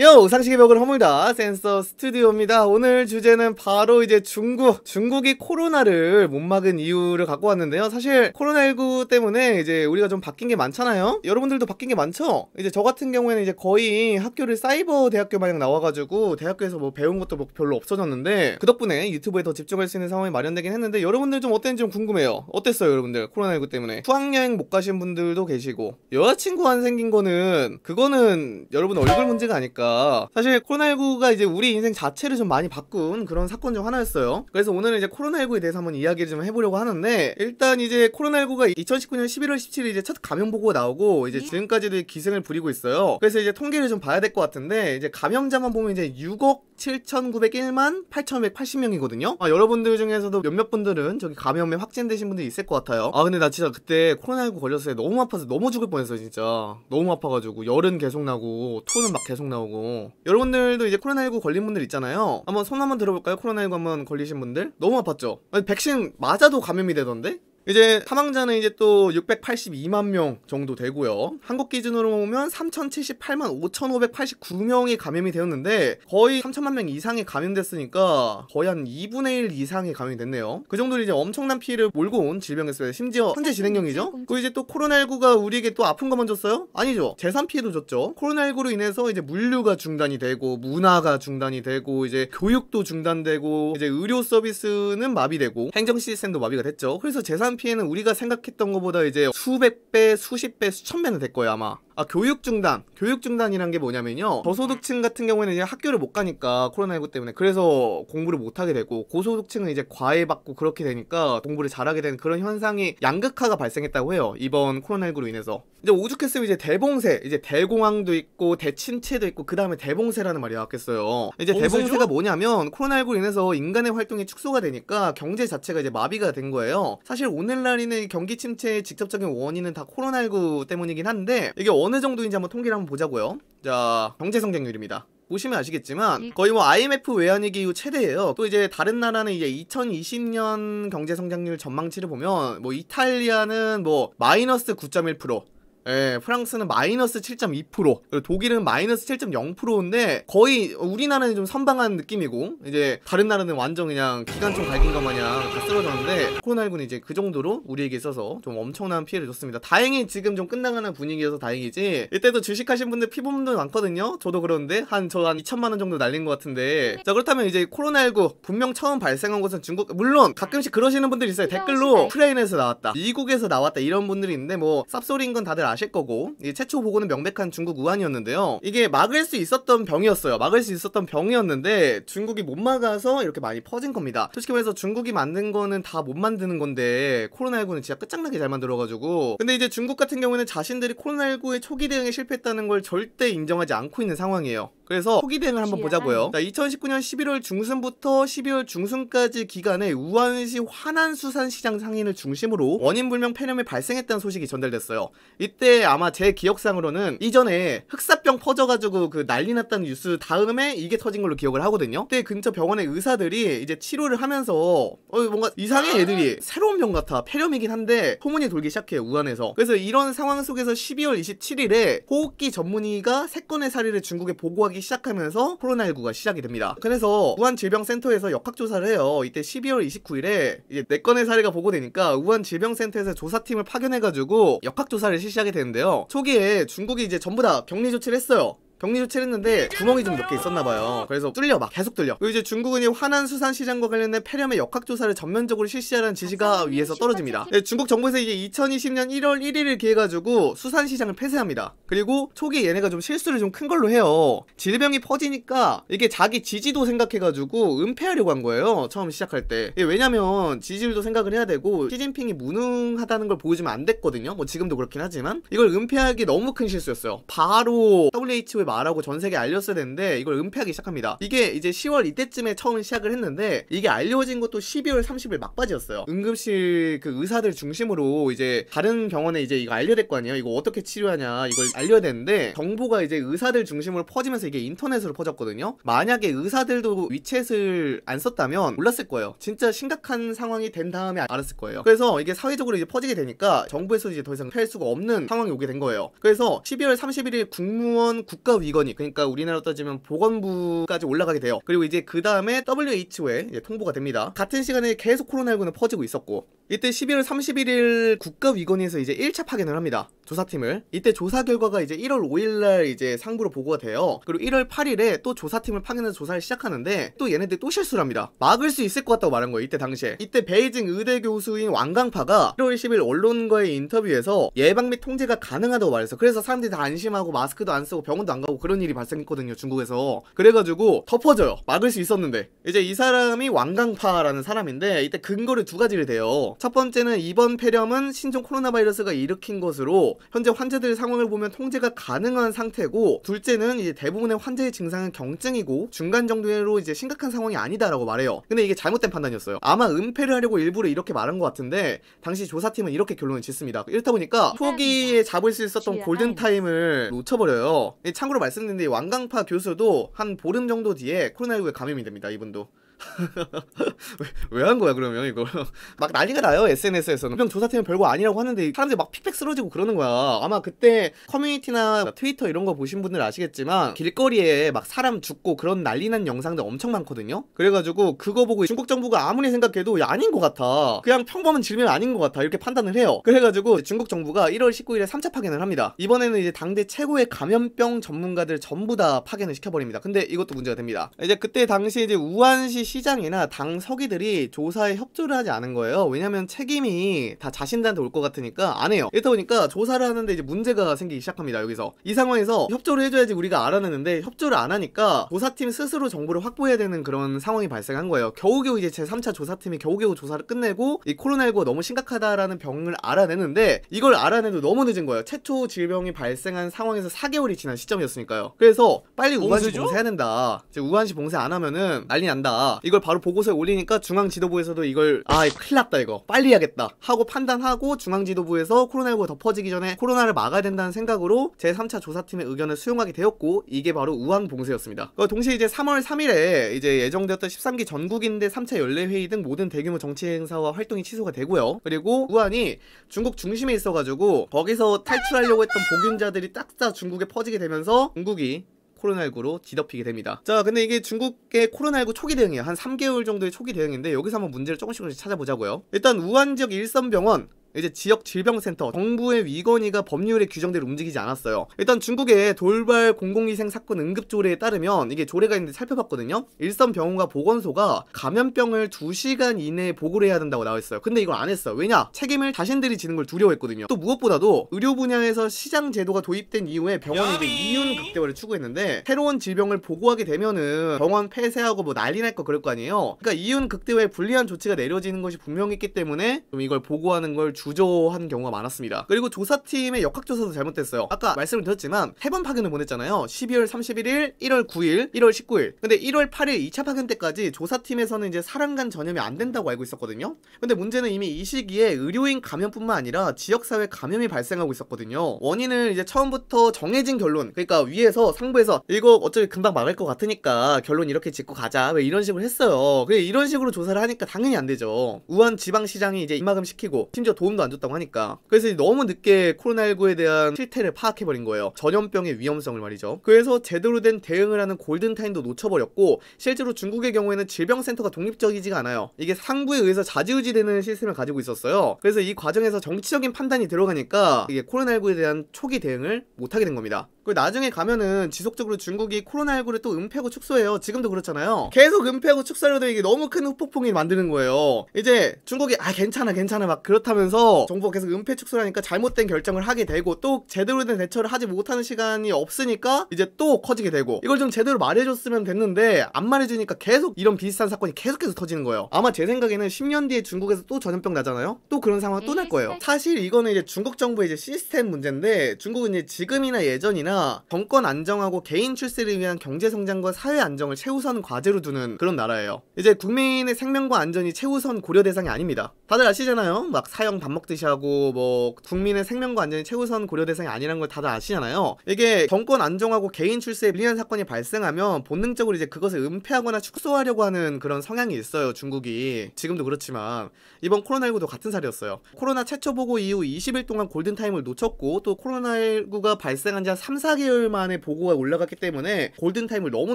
요! 상식의 벽을 허물다 센서 스튜디오입니다. 오늘 주제는 바로 이제 중국! 중국이 코로나를 못 막은 이유를 갖고 왔는데요. 사실 코로나19 때문에 이제 우리가 좀 바뀐 게 많잖아요? 여러분들도 바뀐 게 많죠? 이제 저 같은 경우에는 이제 거의 학교를 사이버 대학교 마냥 나와가지고 대학교에서 뭐 배운 것도 뭐 별로 없어졌는데 그 덕분에 유튜브에 더 집중할 수 있는 상황이 마련되긴 했는데 여러분들 좀 어땠는지 좀 궁금해요. 어땠어요 여러분들? 코로나19 때문에. 수학여행 못 가신 분들도 계시고 여자친구 안 생긴 거는 그거는 여러분 얼굴 문제가 아닐까 않았을까. 사실 코로나19가 이제 우리 인생 자체를 좀 많이 바꾼 그런 사건 중 하나였어요. 그래서 오늘은 이제 코로나19에 대해서 한번 이야기를 좀 해보려고 하는데 일단 이제 코로나19가 2019년 11월 17일 이제 첫 감염 보고 가 나오고 이제 네. 지금까지도 기승을 부리고 있어요. 그래서 이제 통계를 좀 봐야 될 것 같은데 이제 감염자만 보면 이제 6억 7,901만 8,180명이거든요. 아, 여러분들 중에서도 몇몇 분들은 저기 감염에 확진되신 분들이 있을 것 같아요. 아, 근데 나 진짜 그때 코로나19 걸렸을 때 너무 아파서 너무 죽을 뻔했어, 요 진짜. 너무 아파가지고. 열은 계속 나고, 토는 막 계속 나오고. 여러분들도 이제 코로나19 걸린 분들 있잖아요. 한번 손 한번 들어볼까요? 코로나19 한번 걸리신 분들? 너무 아팠죠? 아니, 백신 맞아도 감염이 되던데? 이제 사망자는 이제 또 682만 명 정도 되고요. 한국 기준으로 보면 3,078만 5,589명이 감염이 되었는데 거의 3천만 명 이상이 감염됐으니까 거의 한 2분의 1 이상이 감염이 됐네요. 그 정도로 이제 엄청난 피해를 몰고 온질병이었어요 심지어 현재 어, 진행형이죠. 그리고 이제 또 코로나19가 우리에게 또 아픈 것만 줬어요? 아니죠. 재산 피해도 줬죠. 코로나19로 인해서 이제 물류가 중단이 되고 문화가 중단이 되고 이제 교육도 중단되고 이제 의료 서비스는 마비되고 행정 시스템도 마비가 됐죠. 그래서 재산 피해는 우리가 생각했던 것보다 이제 수백 배, 수십 배, 수천 배는 될 거예요 아마. 아 교육 중단 교육 중단이란 게 뭐냐면요 저소득층 같은 경우에는 이제 학교를 못 가니까 코로나19 때문에 그래서 공부를 못 하게 되고 고소득층은 이제 과외받고 그렇게 되니까 공부를 잘하게 되는 그런 현상이 양극화가 발생했다고 해요 이번 코로나19로 인해서 이제 오죽했으면 이제 대봉쇄 이제 대공황도 있고 대침체도 있고 그 다음에 대봉쇄라는 말이 나왔겠어요 이제 대봉쇄가 뭐냐면 코로나19로 인해서 인간의 활동이 축소가 되니까 경제 자체가 이제 마비가 된 거예요 사실 오늘날 있는 경기 침체의 직접적인 원인은 다 코로나19 때문이긴 한데 이게 어느 정도인지 한번 통계를 한번 보자고요 자 경제성장률입니다 보시면 아시겠지만 예. 거의 뭐 IMF 외환위기 이후 최대예요. 또 이제 다른 나라는 이제 2020년 경제 성장률 전망치를 보면 뭐 이탈리아는 뭐 마이너스 9.1%, 예, 프랑스는 마이너스 7.2%, 그리고 독일은 마이너스 7.0%인데 거의 우리나라는 좀 선방한 느낌이고 이제 다른 나라는 완전 그냥 기관총 밝은 것 마냥 다 쓰러졌는데 코로나19는 이제 그 정도로 우리에게 있어서 좀 엄청난 피해를 줬습니다. 다행히 지금 좀 끝나가는 분위기여서 다행이지 이때도 주식하신 분들 피부분들 많거든요. 저도 그런데 한 저 한 2천만 원 정도 날린 것 같은데 자 그렇다면 이제 코로나19 분명 처음 발생한 곳은 중국 물론 가끔씩 그러시는 분들 있어요. 댓글로 프레인에서 나왔다, 미국에서 나왔다 이런 분들이 있는데 뭐 쌉소리인 건 다들 아 아실 거고 최초 보고는 명백한 중국 우한이었는데요. 이게 막을 수 있었던 병이었어요. 막을 수 있었던 병이었는데 중국이 못 막아서 이렇게 많이 퍼진 겁니다. 솔직히 말해서 중국이 만든 거는 다 못 만드는 건데 코로나19는 진짜 끝장나게 잘 만들어가지고 근데 이제 중국 같은 경우는 자신들이 코로나19의 초기 대응에 실패했다는 걸 절대 인정하지 않고 있는 상황이에요. 그래서 호기 대행을 한번 보자고요. 자, 2019년 11월 중순부터 12월 중순까지 기간에 우한시 화난수산시장 상인을 중심으로 원인불명 폐렴이 발생했다는 소식이 전달됐어요. 이때 아마 제 기억상으로는 이전에 흑사병 퍼져가지고 그 난리 났다는 뉴스 다음에 이게 터진 걸로 기억을 하거든요. 그때 근처 병원의 의사들이 이제 치료를 하면서 어 뭔가 이상해 애들이 새로운 병 같아 폐렴이긴 한데 소문이 돌기 시작해요 우한에서. 그래서 이런 상황 속에서 12월 27일에 호흡기 전문의가 세 건의 사례를 중국에 보고하기 확산하기 시작하면서 코로나19가 시작이 됩니다. 그래서 우한질병센터에서 역학조사를 해요. 이때 12월 29일에 이제 4건의 사례가 보고되니까 우한질병센터에서 조사팀을 파견해가지고 역학조사를 실시하게 되는데요. 초기에 중국이 이제 전부 다 격리 조치를 했어요. 격리 조치를 했는데 구멍이 좀 몇 개 있었나봐요 그래서 뚫려 막 계속 뚫려 그리고 이제 중국은이 화난 수산시장과 관련된 폐렴의 역학조사를 전면적으로 실시하라는 지시가 위에서 떨어집니다 네, 중국 정부에서 이제 2020년 1월 1일을 기해가지고 수산시장을 폐쇄합니다 그리고 초기에 얘네가 좀 실수를 좀 큰 걸로 해요 질병이 퍼지니까 이게 자기 지지도 생각해가지고 은폐하려고 한 거예요 처음 시작할 때 예, 왜냐면 지지율도 생각을 해야 되고 시진핑이 무능하다는 걸 보여주면 안 됐거든요 뭐 지금도 그렇긴 하지만 이걸 은폐하기 너무 큰 실수였어요 바로 WHO 기업을 말하고 전 세계에 알렸어야 되는데 이걸 은폐하기 시작합니다. 이게 이제 10월 이때쯤에 처음 시작을 했는데 이게 알려진 것도 12월 30일 막바지였어요. 응급실 그 의사들 중심으로 이제 다른 병원에 이제 이거 알려야 될 거 아니에요. 이거 어떻게 치료하냐 이걸 알려야 되는데 정보가 이제 의사들 중심으로 퍼지면서 이게 인터넷으로 퍼졌거든요. 만약에 의사들도 위챗을 안 썼다면 몰랐을 거예요. 진짜 심각한 상황이 된 다음에 알았을 거예요. 그래서 이게 사회적으로 이제 퍼지게 되니까 정부에서 이제 더 이상 펼 수가 없는 상황이 오게 된 거예요. 그래서 12월 31일 국무원 국가 산업위건이 그러니까 우리나라로 따지면 보건부까지 올라가게 돼요. 그리고 이제 그 다음에 WHO에 통보가 됩니다. 같은 시간에 계속 코로나19는 퍼지고 있었고 이때 11월 31일 국가위건위에서 이제 1차 파견을 합니다. 조사팀을. 이때 조사 결과가 이제 1월 5일날 이제 상부로 보고가 돼요. 그리고 1월 8일에 또 조사팀을 파견해서 조사를 시작하는데 또 얘네들 또 실수를 합니다. 막을 수 있을 것 같다고 말한 거예요. 이때 당시에. 이때 베이징 의대 교수인 왕강파가 1월 10일 언론과의 인터뷰에서 예방 및 통제가 가능하다고 말해서 그래서 사람들이 다 안심하고 마스크도 안 쓰고 병원도 안 가고 그런 일이 발생했거든요. 중국에서. 그래가지고 덮어져요. 막을 수 있었는데. 이제 이 사람이 왕강파라는 사람인데 이때 근거를 두 가지를 대요. 첫 번째는 이번 폐렴은 신종 코로나 바이러스가 일으킨 것으로 현재 환자들 상황을 보면 통제가 가능한 상태고 둘째는 이제 대부분의 환자의 증상은 경증이고 중간 정도로 이제 심각한 상황이 아니다라고 말해요. 근데 이게 잘못된 판단이었어요. 아마 은폐를 하려고 일부러 이렇게 말한 것 같은데 당시 조사팀은 이렇게 결론을 짓습니다. 이렇다 보니까 네, 초기에 잡을 수 있었던 네, 골든타임을 놓쳐버려요. 예, 참고로 말씀드린데 왕강파 교수도 한 보름 정도 뒤에 코로나19에 감염이 됩니다. 이분도. 왜한 거야 그러면 이거 막 난리가 나요 SNS에서는 명 조사팀은 별거 아니라고 하는데 사람들이 막 픽팩 쓰러지고 그러는 거야 아마 그때 커뮤니티나 트위터 이런 거 보신 분들 아시겠지만 길거리에 막 사람 죽고 그런 난리난 영상들 엄청 많거든요 그래가지고 그거 보고 중국 정부가 아무리 생각해도 아닌 것 같아 그냥 평범한 질문 아닌 것 같아 이렇게 판단을 해요 그래가지고 중국 정부가 1월 19일에 3차 파견을 합니다 이번에는 이제 당대 최고의 감염병 전문가들 전부 다 파견을 시켜버립니다 근데 이것도 문제가 됩니다 이제 그때 당시 이제 우한시 시 시장이나 당 서기들이 조사에 협조를 하지 않은 거예요. 왜냐면 책임이 다 자신들한테 올것 같으니까 안 해요. 이렇다 보니까 조사를 하는데 이제 문제가 생기기 시작합니다. 여기서 이 상황에서 협조를 해줘야지 우리가 알아내는데 협조를 안 하니까 조사팀 스스로 정보를 확보해야 되는 그런 상황이 발생한 거예요. 겨우겨우 이제 제 3차 조사팀이 겨우겨우 조사를 끝내고 이 코로나19가 너무 심각하다라는 병을 알아내는데 이걸 알아내도 너무 늦은 거예요. 최초 질병이 발생한 상황에서 4개월이 지난 시점이었으니까요. 그래서 빨리 우한시 봉쇄해야 된다. 우한시 봉쇄 안 하면은 난리 난다. 이걸 바로 보고서에 올리니까 중앙지도부에서도 이걸 아 큰일 났다 이거 빨리 해야겠다 하고 판단하고 중앙지도부에서 코로나19가 더 퍼지기 전에 코로나를 막아야 된다는 생각으로 제3차 조사팀의 의견을 수용하게 되었고 이게 바로 우한봉쇄였습니다 어, 동시에 이제 3월 3일에 이제 예정되었던 13기 전국인대 3차 연례회의 등 모든 대규모 정치 행사와 활동이 취소가 되고요 그리고 우한이 중국 중심에 있어가지고 거기서 탈출하려고 했던 복균자들이 딱다 중국에 퍼지게 되면서 중국이 코로나19로 뒤덮이게 됩니다. 자, 근데 이게 중국의 코로나19 초기 대응이에요. 한 3개월 정도의 초기 대응인데 여기서 한번 문제를 조금씩 조금씩 찾아보자고요. 일단 우한 지역 일선 병원 이제 지역 질병센터 정부의 위건위가 법률에 규정대로 움직이지 않았어요. 일단 중국의 돌발 공공위생 사건 응급 조례에 따르면 이게 조례가 있는데 살펴봤거든요. 일선 병원과 보건소가 감염병을 2시간 이내에 보고를 해야 된다고 나와 있어요. 근데 이걸 안 했어. 요 왜냐? 책임을 자신들이 지는 걸 두려워했거든요. 또 무엇보다도 의료 분야에서 시장 제도가 도입된 이후에 병원이 이제 이윤 극대화를 추구했는데 새로운 질병을 보고하게 되면은 병원 폐쇄하고 뭐 난리 날 거 그럴 거 아니에요. 그러니까 이윤 극대화에 불리한 조치가 내려지는 것이 분명했기 때문에 좀 이걸 보고하는 걸 주저한 경우가 많았습니다. 그리고 조사팀의 역학조사도 잘못됐어요. 아까 말씀을 드렸지만 해번 파견을 보냈잖아요. 12월 31일, 1월 9일, 1월 19일. 근데 1월 8일 2차 파견 때까지 조사팀에서는 이제 사랑간 전염이 안 된다고 알고 있었거든요. 근데 문제는 이미 이 시기에 의료인 감염뿐만 아니라 지역사회 감염이 발생하고 있었거든요. 원인을 이제 처음부터 정해진 결론, 그러니까 위에서 상부에서 이거 어차피 금방 막을 것 같으니까 결론 이렇게 짓고 가자. 왜 이런 식으로 했어요. 그래 이런 식으로 조사를 하니까 당연히 안 되죠. 우한 지방시장이 이제 입막음 시키고 심지어 도움 보험도 안 줬다고 하니까 그래서 너무 늦게 코로나19에 대한 실태를 파악해버린 거예요 전염병의 위험성을 말이죠 그래서 제대로 된 대응을 하는 골든타임도 놓쳐버렸고 실제로 중국의 경우에는 질병센터가 독립적이지가 않아요 이게 상부에 의해서 자지우지되는 시스템을 가지고 있었어요 그래서 이 과정에서 정치적인 판단이 들어가니까 이게 코로나19에 대한 초기 대응을 못하게 된 겁니다 그 나중에 가면은 지속적으로 중국이 코로나19를 또 은폐하고 축소해요. 지금도 그렇잖아요. 계속 은폐하고 축소하려다 이게 너무 큰 후폭풍이 만드는 거예요. 이제 중국이 아 괜찮아 괜찮아 막 그렇다면서 정부가 계속 은폐 축소하니까 잘못된 결정을 하게 되고 또 제대로 된 대처를 하지 못하는 시간이 없으니까 이제 또 커지게 되고 이걸 좀 제대로 말해줬으면 됐는데 안 말해주니까 계속 이런 비슷한 사건이 계속해서 터지는 거예요. 아마 제 생각에는 10년 뒤에 중국에서 또 전염병 나잖아요. 또 그런 상황 또날 음, 거예요. 네. 사실 이거는 이제 중국 정부의 이제 시스템 문제인데 중국은 이제 지금이나 예전이나 나라 정권 안정하고 개인 출세를 위한 경제 성장과 사회 안정을 최우선 과제로 두는 그런 나라예요. 이제 국민의 생명과 안전이 최우선 고려 대상이 아닙니다. 다들 아시잖아요. 막 사형 밥 먹듯이 하고 뭐 국민의 생명과 안전이 최우선 고려 대상이 아니란 걸 다들 아시잖아요. 이게 정권 안정하고 개인 출세에 밀리한 사건이 발생하면 본능적으로 이제 그것을 은폐하거나 축소하려고 하는 그런 성향이 있어요. 중국이 지금도 그렇지만 이번 코로나19도 같은 사례였어요. 코로나 최초 보고 이후 20일 동안 골든타임을 놓쳤고 또 코로나19가 발생한 지한 3, 3~4개월 만에 보고가 올라갔기 때문에 골든타임을 너무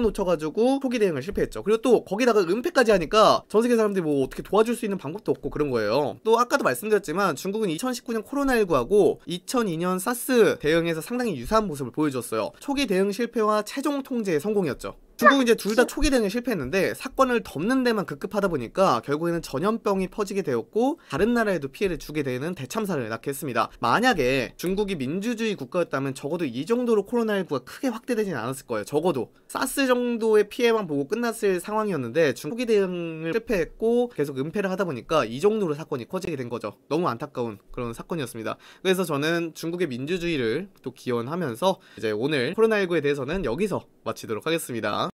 놓쳐가지고 초기 대응을 실패했죠 그리고 또 거기다가 은폐까지 하니까 전 세계 사람들이 뭐 어떻게 도와줄 수 있는 방법도 없고 그런 거예요 또 아까도 말씀드렸지만 중국은 2019년 코로나19하고 2002년 사스 대응에서 상당히 유사한 모습을 보여줬어요 초기 대응 실패와 최종 통제의 성공이었죠 중국은 이제 둘 다 초기 대응에 실패했는데 사건을 덮는 데만 급급하다 보니까 결국에는 전염병이 퍼지게 되었고 다른 나라에도 피해를 주게 되는 대참사를 낳게 했습니다. 만약에 중국이 민주주의 국가였다면 적어도 이 정도로 코로나19가 크게 확대되진 않았을 거예요. 적어도 사스 정도의 피해만 보고 끝났을 상황이었는데 중국이 대응을 실패했고 계속 은폐를 하다 보니까 이 정도로 사건이 커지게 된 거죠. 너무 안타까운 그런 사건이었습니다. 그래서 저는 중국의 민주주의를 또 기원하면서 이제 오늘 코로나19에 대해서는 여기서 마치도록 하겠습니다.